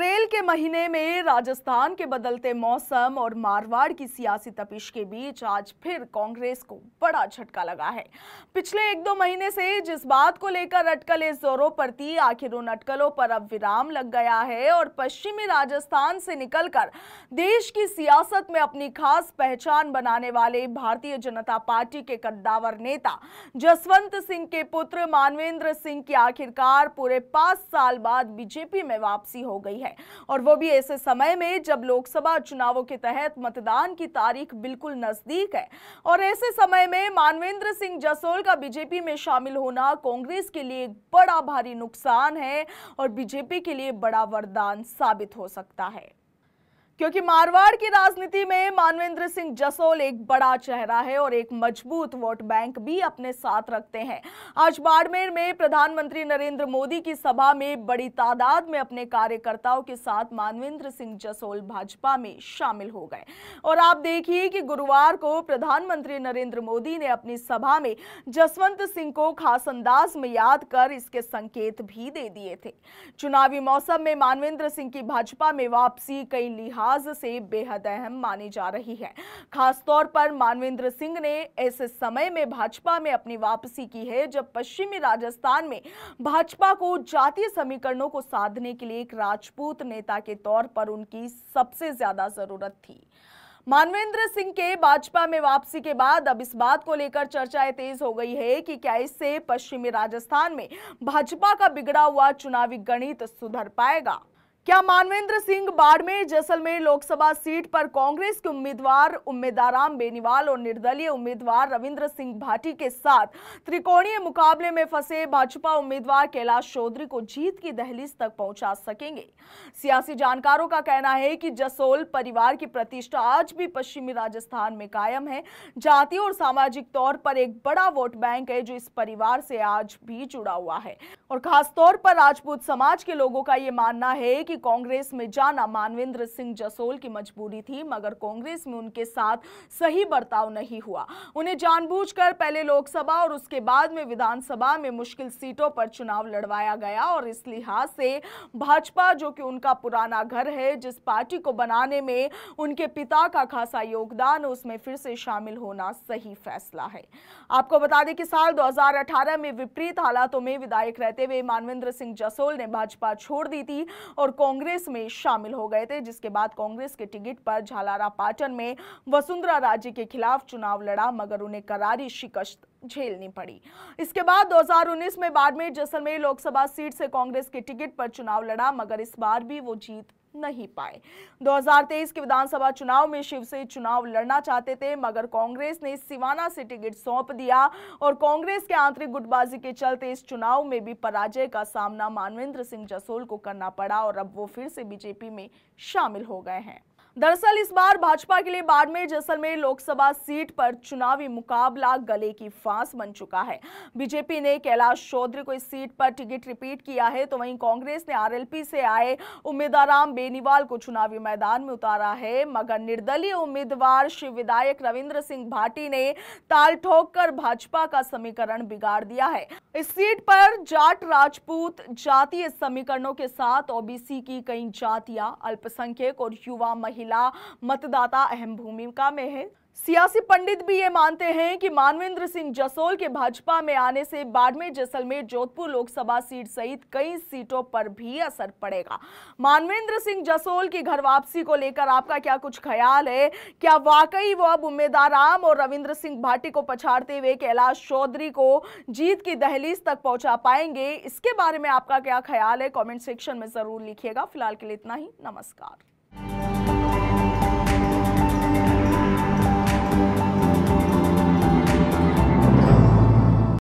अप्रैल के महीने में राजस्थान के बदलते मौसम और मारवाड़ की सियासी तपिश के बीच आज फिर कांग्रेस को बड़ा झटका लगा है पिछले एक दो महीने से जिस बात को लेकर अटकलें जोरों पर थी आखिर उन अटकलों पर अब विराम लग गया है और पश्चिमी राजस्थान से निकलकर देश की सियासत में अपनी खास पहचान बनाने वाले भारतीय जनता पार्टी के कद्दावर नेता जसवंत सिंह के पुत्र मानवेंद्र सिंह की आखिरकार पूरे पांच साल बाद बीजेपी में वापसी हो गई है है और वो भी ऐसे समय में जब लोकसभा चुनावों के तहत मतदान की तारीख बिल्कुल नजदीक है और ऐसे समय में मानवेंद्र सिंह जसोल का बीजेपी में शामिल होना कांग्रेस के लिए एक बड़ा भारी नुकसान है और बीजेपी के लिए बड़ा वरदान साबित हो सकता है क्योंकि मारवाड़ की राजनीति में मानवेंद्र सिंह जसोल एक बड़ा चेहरा है और एक मजबूत वोट बैंक भी अपने साथ रखते हैं आज बाड़मेर में प्रधानमंत्री नरेंद्र मोदी की सभा में बड़ी तादाद में अपने कार्यकर्ताओं के साथ मानवेंद्र सिंह जसोल भाजपा में शामिल हो गए और आप देखिए कि गुरुवार को प्रधानमंत्री नरेंद्र मोदी ने अपनी सभा में जसवंत सिंह को खास अंदाज में याद कर इसके संकेत भी दे दिए थे चुनावी मौसम में मानवेंद्र सिंह की भाजपा में वापसी कई लिहाज लिहाज से बेहद अहम मानी जा रही है खासतौर पर मानवेंद्र सिंह ने ऐसे समय में भाजपा में अपनी वापसी की है जब पश्चिमी राजस्थान में भाजपा को जातीय समीकरणों को साधने के लिए एक राजपूत नेता के तौर पर उनकी सबसे ज्यादा जरूरत थी मानवेंद्र सिंह के भाजपा में वापसी के बाद अब इस बात को लेकर चर्चाएं तेज हो गई है कि क्या इससे पश्चिमी राजस्थान में भाजपा का बिगड़ा हुआ चुनावी गणित सुधर पाएगा क्या मानवेंद्र सिंह बाड़मेर जैसलमेर लोकसभा सीट पर कांग्रेस के उम्मीदवार उम्मेदाराम बेनीवाल और निर्दलीय उम्मीदवार रविंद्र सिंह भाटी के साथ त्रिकोणीय मुकाबले में फंसे भाजपा उम्मीदवार कैलाश चौधरी को जीत की दहलीज तक पहुंचा सकेंगे सियासी जानकारों का कहना है कि जसोल परिवार की प्रतिष्ठा आज भी पश्चिमी राजस्थान में कायम है जाति और सामाजिक तौर पर एक बड़ा वोट बैंक है जो इस परिवार से आज भी जुड़ा हुआ है और खासतौर पर राजपूत समाज के लोगों का ये मानना है कि कांग्रेस में जाना मानवेंद्र सिंह जसोल की मजबूरी थी मगर कांग्रेस में उनके साथ सही बर्ताव नहीं हुआ उन्हें जानबूझकर पहले लोकसभा और उसके बाद में विधानसभा में मुश्किल सीटों पर चुनाव लड़वाया गया और इस लिहाज से भाजपा जो कि उनका पुराना घर है जिस पार्टी को बनाने में उनके पिता का खासा योगदान उसमें फिर से शामिल होना सही फैसला है आपको बता दें कि साल 2018 में विपरीत हालातों में विधायक रहते हुए मानवेंद्र सिंह जसोल ने भाजपा छोड़ दी थी और कांग्रेस में शामिल हो गए थे जिसके बाद कांग्रेस के टिकट पर झालारा पाटन में वसुंधरा राजे के खिलाफ चुनाव लड़ा मगर उन्हें करारी शिकस्त झेलनी पड़ी इसके बाद 2019 में बाड़मेर जैसलमेर लोकसभा सीट से कांग्रेस के टिकट पर चुनाव लड़ा मगर इस बार भी वो जीत नहीं पाए 2023 के विधानसभा चुनाव में शिव से चुनाव लड़ना चाहते थे मगर कांग्रेस ने सिवाना से टिकट सौंप दिया और कांग्रेस के आंतरिक गुटबाजी के चलते इस चुनाव में भी पराजय का सामना मानवेंद्र सिंह जसोल को करना पड़ा और अब वो फिर से बीजेपी में शामिल हो गए हैं दरअसल इस बार भाजपा के लिए बाड़मेर जैसलमेर लोकसभा सीट पर चुनावी मुकाबला गले की फांस बन चुका है बीजेपी ने कैलाश चौधरी को इस सीट पर टिकट रिपीट किया है तो वहीं कांग्रेस ने आरएलपी से आए उम्मीदवार बेनीवाल को चुनावी मैदान में उतारा है मगर निर्दलीय उम्मीदवार शिव विधायक रविन्द्र सिंह भाटी ने ताल ठोक कर भाजपा का समीकरण बिगाड़ दिया है इस सीट पर जाट राजपूत जातीय समीकरणों के साथ ओबीसी की कई जातियां अल्पसंख्यक और युवा महिला महिला मतदाता अहम भूमिका में है सियासी पंडित भी ये मानते हैं कि मानवेंद्र सिंह जसोल के भाजपा में आने से बाड़मेर जैसलमेर जोधपुर लोकसभा सीट सहित कई सीटों पर भी असर पड़ेगा मानवेंद्र सिंह जसोल की घर वापसी को लेकर आपका क्या कुछ ख्याल है क्या वाकई वो अब राम और रविंद्र सिंह भाटी को पछाड़ते हुए कैलाश चौधरी को जीत की दहलीज तक पहुंचा पाएंगे इसके बारे में आपका क्या ख्याल है कॉमेंट सेक्शन में जरूर लिखिएगा फिलहाल के लिए इतना ही नमस्कार